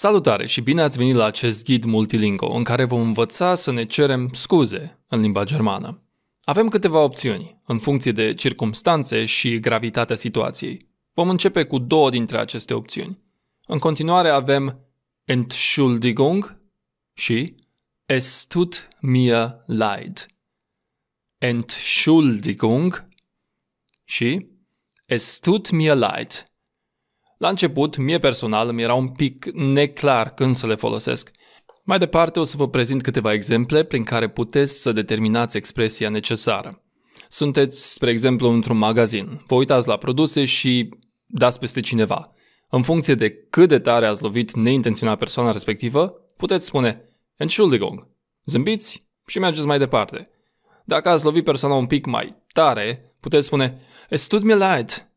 Salutare și bine ați venit la acest ghid multilingo în care vom învăța să ne cerem scuze în limba germană. Avem câteva opțiuni, în funcție de circumstanțe și gravitatea situației. Vom începe cu două dintre aceste opțiuni. În continuare avem Entschuldigung și Es tut mir leid. Entschuldigung și Es tut mir leid. La început, mie personal, mi era un pic neclar când să le folosesc. Mai departe o să vă prezint câteva exemple prin care puteți să determinați expresia necesară. Sunteți, spre exemplu, într-un magazin, vă uitați la produse și dați peste cineva. În funcție de cât de tare ați lovit neintenționat persoana respectivă, puteți spune Entschuldigung, zâmbiți și mergeți mai departe. Dacă ați lovit persoana un pic mai tare, puteți spune Es tut mir leid.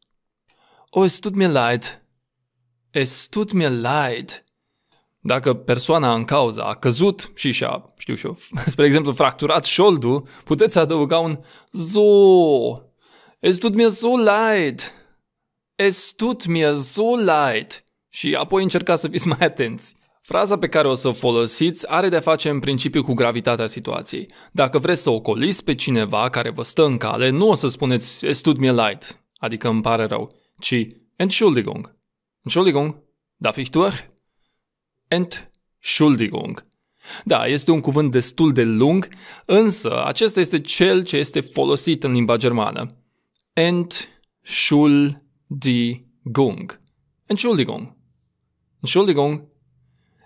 O, oh, es tut mir leid. Es tut mir leid. Dacă persoana în cauza a căzut și și-a, știu și eu, spre exemplu, fracturat șoldul, puteți adăuga un so. Es tut mir so leid. Es tut mir so leid. Și apoi încercați să fiți mai atenți. Fraza pe care o să o folosiți are de face în principiu cu gravitatea situației. Dacă vreți să ocoliți pe cineva care vă stă în cale, nu o să spuneți es tut mir leid, adică îmi pare rău, ci Entschuldigung, Entschuldigung, darf ich durch? Entschuldigung. Da, este un cuvânt destul de lung, însă acesta este cel ce este folosit în limba germană. Entschuldigung. Entschuldigung. Entschuldigung.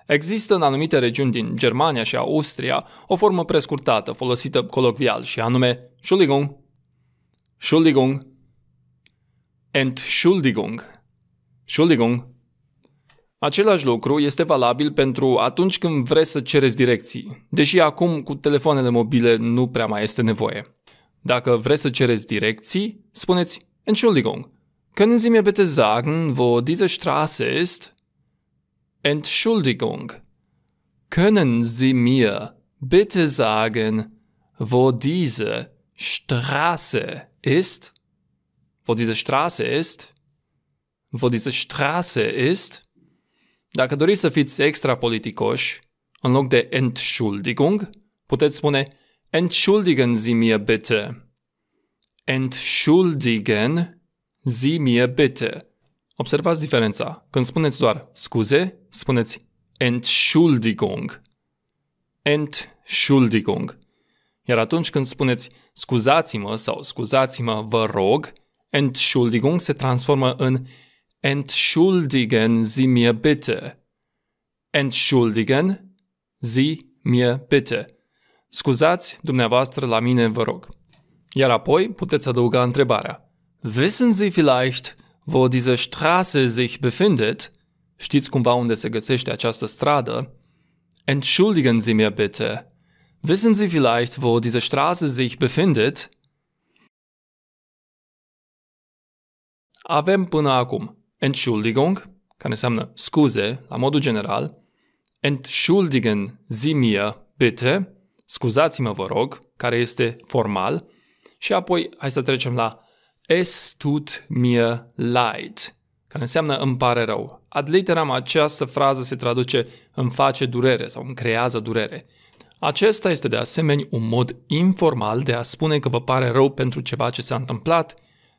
Există în anumite regiuni din Germania și Austria o formă prescurtată folosită colocvial și anume Entschuldigung. Entschuldigung. Entschuldigung. Entschuldigung. Același lucru este valabil pentru atunci când vreți să cereți direcții, deși acum cu telefoanele mobile nu prea mai este nevoie. Dacă vreți să cereți direcții, spuneți Entschuldigung. Können Sie mir bitte sagen, wo diese Straße ist? Entschuldigung. Können Sie mir bitte sagen, wo diese Straße ist? Wo diese Straße ist? wo diese Straße ist, dacă doriți să fiți extra politicoși, în loc de Entschuldigung, puteți spune Entschuldigen Sie mir bitte. Entschuldigen Sie mir bitte. Observați diferența. Când spuneți doar scuze, spuneți Entschuldigung. Entschuldigung. Iar atunci când spuneți scuzați-mă sau scuzați-mă, vă rog, Entschuldigung se transformă în Entschuldigen Sie mir bitte. Entschuldigen Sie mir bitte. Scuzați dumneavoastră la mine, vă rog. Iar apoi puteți adăuga întrebarea. Wissen Sie vielleicht, wo diese Straße sich befindet? Știți cumva unde se găsește această stradă? Entschuldigen Sie mir bitte. Wissen Sie vielleicht, wo diese Straße sich befindet? Avem până acum Entschuldigung, care înseamnă scuze la modul general, Entschuldigen Sie mir bitte, scuzați-mă vă rog, care este formal, și apoi hai să trecem la Es tut mir leid, care înseamnă îmi pare rău. Ad literam această frază se traduce îmi face durere sau îmi creează durere. Acesta este de asemenea un mod informal de a spune că vă pare rău pentru ceva ce s-a întâmplat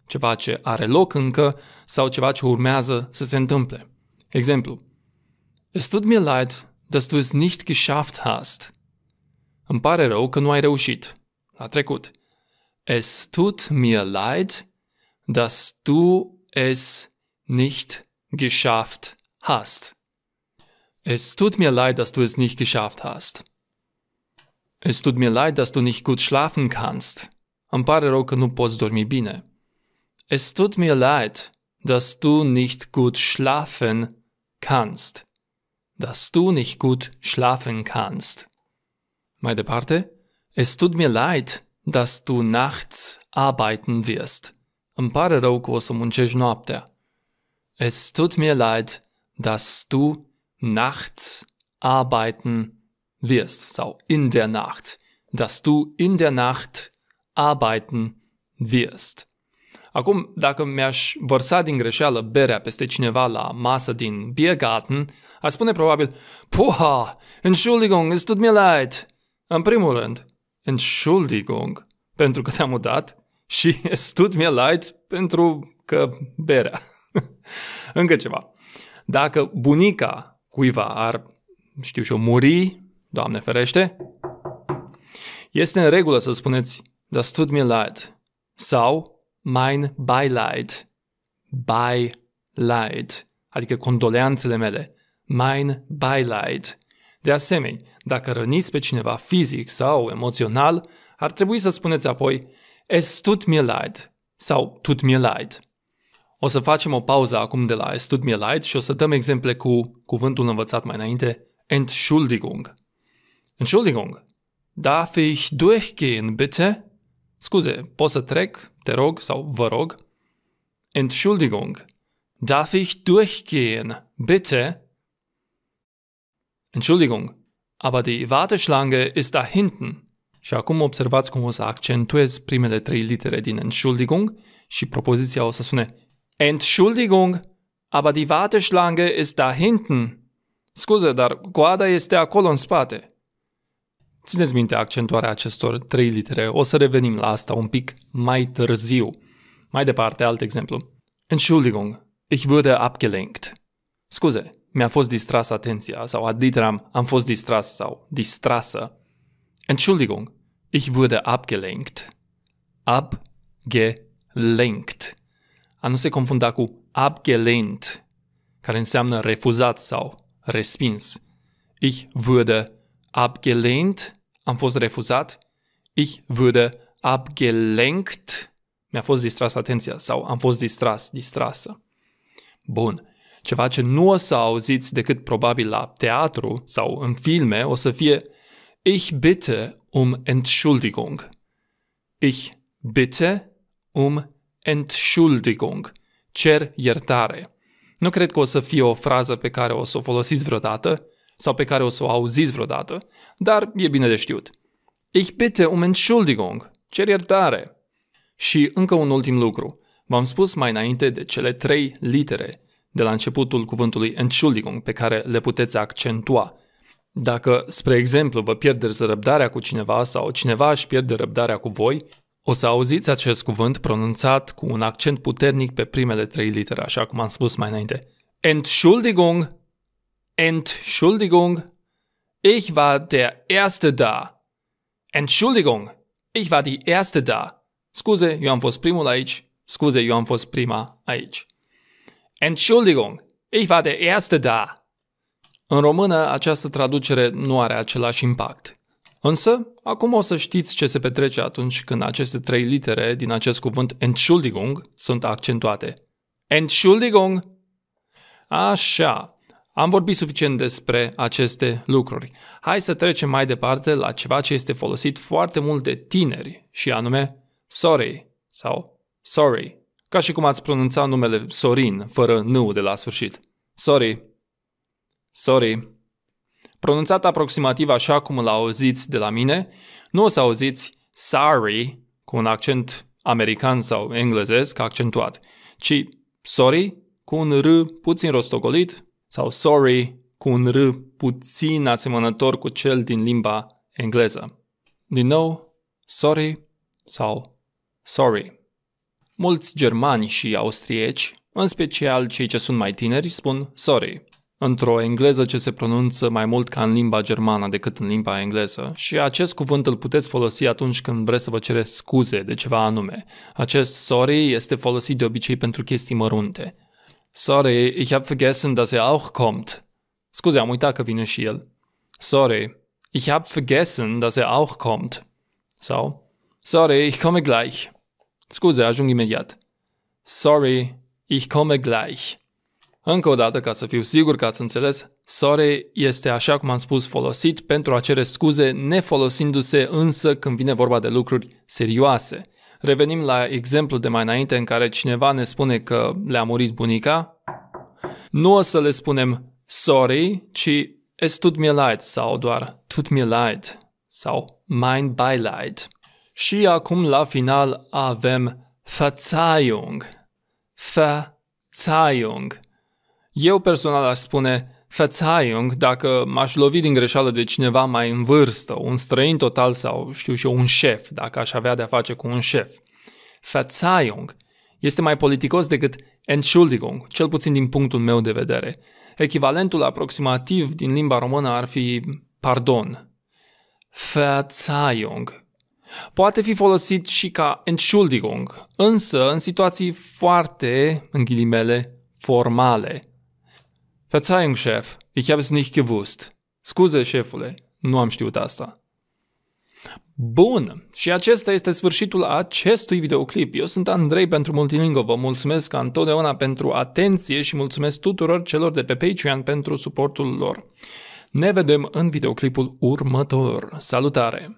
ceva ce are loc încă sau ceva ce urmează să se întâmple. Exemplu. Es tut mir leid, dass du es nicht geschafft hast. Îmi pare rău că nu ai reușit. A trecut. Es tut mir leid, dass du es nicht geschafft hast. Es tut mir leid, dass du es nicht geschafft hast. Es tut mir leid, dass du nicht gut schlafen kannst. Îmi pare rău că nu poți dormi bine. es tut mir leid, dass du nicht gut schlafen kannst. Dass du nicht gut schlafen kannst. Meine Parte, es tut mir leid, dass du nachts arbeiten wirst. Îmi pare rău că o să muncești noaptea. Es tut mir leid, dass du nachts arbeiten wirst. Sau in der Nacht. Dass du in der Nacht arbeiten wirst. Acum, dacă mi-aș vărsa din greșeală berea peste cineva la masă din Biergarten, ar spune probabil Puha, Entschuldigung, es tut mir leid. În primul rând, Entschuldigung, pentru că te-am udat, și es tut mir leid pentru că berea. Încă ceva. Dacă bunica cuiva ar, știu și o muri, Doamne ferește, este în regulă să spuneți Das tut mir leid sau mein Beileid. Beileid, adică condoleanțele mele. Mein Beileid. De asemenea, dacă răniți pe cineva fizic sau emoțional, ar trebui să spuneți apoi Es tut mir leid sau tut mir leid. O să facem o pauză acum de la Es tut mir leid și o să dăm exemple cu cuvântul învățat mai înainte, Entschuldigung. Entschuldigung. Darf ich durchgehen, bitte? Scuze, pot să trec? te rog sau vă rog. Entschuldigung, darf ich durchgehen, bitte? Entschuldigung, aber die Warteschlange ist da hinten. Și acum observați cum o să accentuez primele trei litere din Entschuldigung și propoziția o să sune Entschuldigung, aber die Warteschlange ist da hinten. Scuze, dar coada este acolo în spate. Țineți minte accentuarea acestor trei litere, o să revenim la asta un pic mai târziu. Mai departe, alt exemplu. Entschuldigung, ich wurde abgelenkt. Scuze, mi-a fost distras atenția sau aditram, am fost distras sau distrasă. Entschuldigung, ich wurde abgelenkt. Abgelenkt. A nu se confunda cu abgelehnt, care înseamnă refuzat sau respins. Ich wurde abgelehnt am fost refuzat, ich würde abgelenkt, mi-a fost distras atenția sau am fost distras, distrasă. Bun, ceva ce nu o să auziți decât probabil la teatru sau în filme o să fie Ich bitte um Entschuldigung. Ich bitte um Entschuldigung. Cer iertare. Nu cred că o să fie o frază pe care o să o folosiți vreodată, sau pe care o să o auziți vreodată, dar e bine de știut. Ich bitte um Entschuldigung, cer iertare. Și încă un ultim lucru. V-am spus mai înainte de cele trei litere de la începutul cuvântului Entschuldigung pe care le puteți accentua. Dacă, spre exemplu, vă pierdeți răbdarea cu cineva sau cineva își pierde răbdarea cu voi, o să auziți acest cuvânt pronunțat cu un accent puternic pe primele trei litere, așa cum am spus mai înainte. Entschuldigung Entschuldigung, ich war der Erste da. Entschuldigung, ich war die Erste da. Scuze, eu am fost primul aici. Scuze, eu am fost prima aici. Entschuldigung, ich war der Erste da. În română, această traducere nu are același impact. Însă, acum o să știți ce se petrece atunci când aceste trei litere din acest cuvânt Entschuldigung sunt accentuate. Entschuldigung! Așa, am vorbit suficient despre aceste lucruri. Hai să trecem mai departe la ceva ce este folosit foarte mult de tineri, și anume sorry sau sorry, ca și cum ați pronunța numele Sorin fără n de la sfârșit. Sorry. Sorry. Pronunțat aproximativ așa cum îl auziți de la mine, nu o să auziți sorry cu un accent american sau englezesc accentuat, ci sorry cu un r puțin rostogolit sau sorry cu un r puțin asemănător cu cel din limba engleză. Din nou, sorry sau sorry. Mulți germani și austrieci, în special cei ce sunt mai tineri, spun sorry, într-o engleză ce se pronunță mai mult ca în limba germană decât în limba engleză și acest cuvânt îl puteți folosi atunci când vreți să vă cereți scuze de ceva anume. Acest sorry este folosit de obicei pentru chestii mărunte. Sorry, ich habe vergessen, dass er auch kommt. Scusi, am uitat că vine și el. Sorry, ich habe vergessen, dass er auch kommt. So. sorry, ich komme gleich. Scuze, ajung imediat. Sorry, ich komme gleich. Încă o dată, ca să fiu sigur că ați înțeles, sorry este, așa cum am spus, folosit pentru a cere scuze, nefolosindu-se însă când vine vorba de lucruri serioase – Revenim la exemplu de mai înainte în care cineva ne spune că le-a murit bunica. Nu o să le spunem sorry, ci es tut mir leid sau doar tut mir leid sau mein Beileid. Și acum la final avem Verzeihung. Verzeihung. Eu personal aș spune Verzeihung, dacă m-aș lovi din greșeală de cineva mai în vârstă, un străin total sau, știu și eu, un șef, dacă aș avea de-a face cu un șef. Verzeihung este mai politicos decât Entschuldigung, cel puțin din punctul meu de vedere. Echivalentul aproximativ din limba română ar fi pardon. Verzeihung. Poate fi folosit și ca Entschuldigung, însă în situații foarte, în ghilimele, formale – Verzeihung, Chef, ich habe es nicht gewusst. Scuze, șefule, nu am știut asta. Bun, și acesta este sfârșitul acestui videoclip. Eu sunt Andrei pentru Multilingo, vă mulțumesc ca întotdeauna pentru atenție și mulțumesc tuturor celor de pe Patreon pentru suportul lor. Ne vedem în videoclipul următor. Salutare!